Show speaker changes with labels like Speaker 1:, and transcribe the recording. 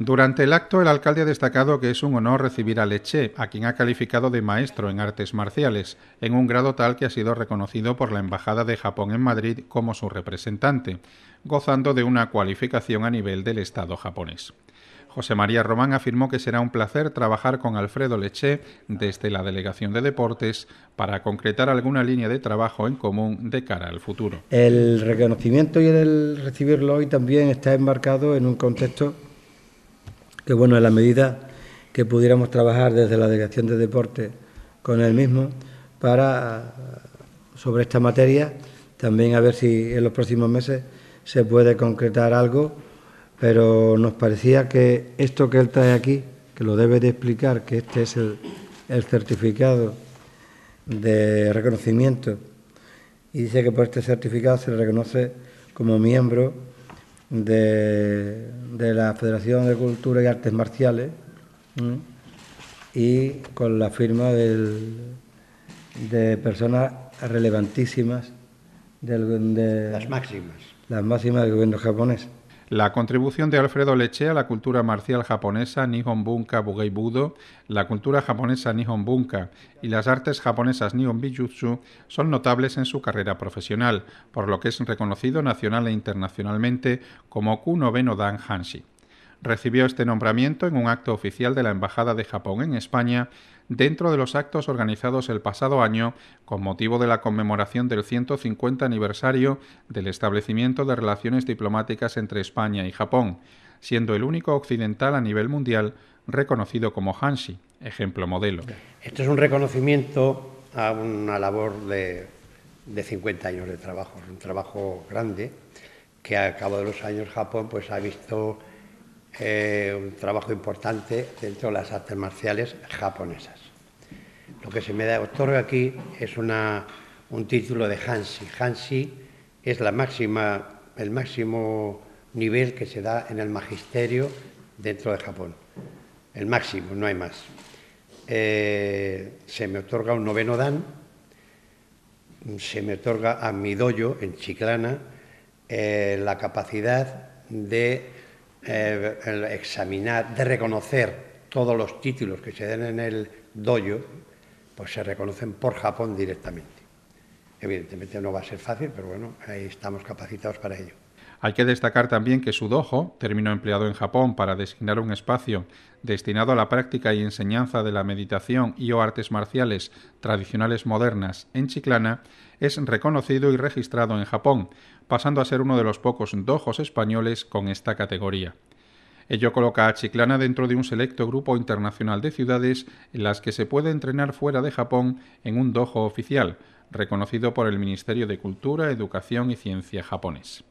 Speaker 1: Durante el acto, el alcalde ha destacado que es un honor recibir a Leche, a quien ha calificado de maestro en artes marciales, en un grado tal que ha sido reconocido por la Embajada de Japón en Madrid como su representante, gozando de una cualificación a nivel del Estado japonés. José María Román afirmó que será un placer trabajar con Alfredo Leche desde la Delegación de Deportes para concretar alguna línea de trabajo en común de cara al
Speaker 2: futuro. El reconocimiento y el recibirlo hoy también está enmarcado en un contexto que bueno, en la medida que pudiéramos trabajar desde la Delegación de Deporte con él mismo para sobre esta materia, también a ver si en los próximos meses se puede concretar algo, pero nos parecía que esto que él trae aquí, que lo debe de explicar, que este es el, el certificado de reconocimiento, y dice que por este certificado se le reconoce como miembro de, la Federación de Cultura y Artes Marciales y con la firma de personas relevantísimas de las máximas las máximas del gobierno japonés.
Speaker 1: La contribución de Alfredo Leche a la cultura marcial japonesa Nihon Bunka Bugei Budo, la cultura japonesa Nihon Bunka y las artes japonesas Nihon Bijutsu son notables en su carrera profesional, por lo que es reconocido nacional e internacionalmente como Kuno Benodan Hanshi. Recibió este nombramiento en un acto oficial de la Embajada de Japón en España dentro de los actos organizados el pasado año con motivo de la conmemoración del 150 aniversario del establecimiento de relaciones diplomáticas entre España y Japón, siendo el único occidental a nivel mundial reconocido como Hanshi, ejemplo modelo.
Speaker 3: Esto es un reconocimiento a una labor de, de 50 años de trabajo, un trabajo grande que a cabo de los años Japón pues ha visto eh, un trabajo importante dentro de las artes marciales japonesas. Lo que se me da, otorga aquí es una, un título de Hansi. Hansi es la máxima, el máximo nivel que se da en el magisterio dentro de Japón. El máximo, no hay más. Eh, se me otorga un noveno dan, se me otorga a mi dojo en Chiclana eh, la capacidad de eh, el examinar, de reconocer todos los títulos que se den en el dojo, pues se reconocen por Japón directamente. Evidentemente no va a ser fácil, pero bueno, ahí estamos capacitados para ello.
Speaker 1: Hay que destacar también que su dojo, término empleado en Japón para designar un espacio destinado a la práctica y enseñanza de la meditación y o artes marciales tradicionales modernas en Chiclana, es reconocido y registrado en Japón, pasando a ser uno de los pocos dojos españoles con esta categoría. Ello coloca a Chiclana dentro de un selecto grupo internacional de ciudades en las que se puede entrenar fuera de Japón en un dojo oficial, reconocido por el Ministerio de Cultura, Educación y Ciencia japonés.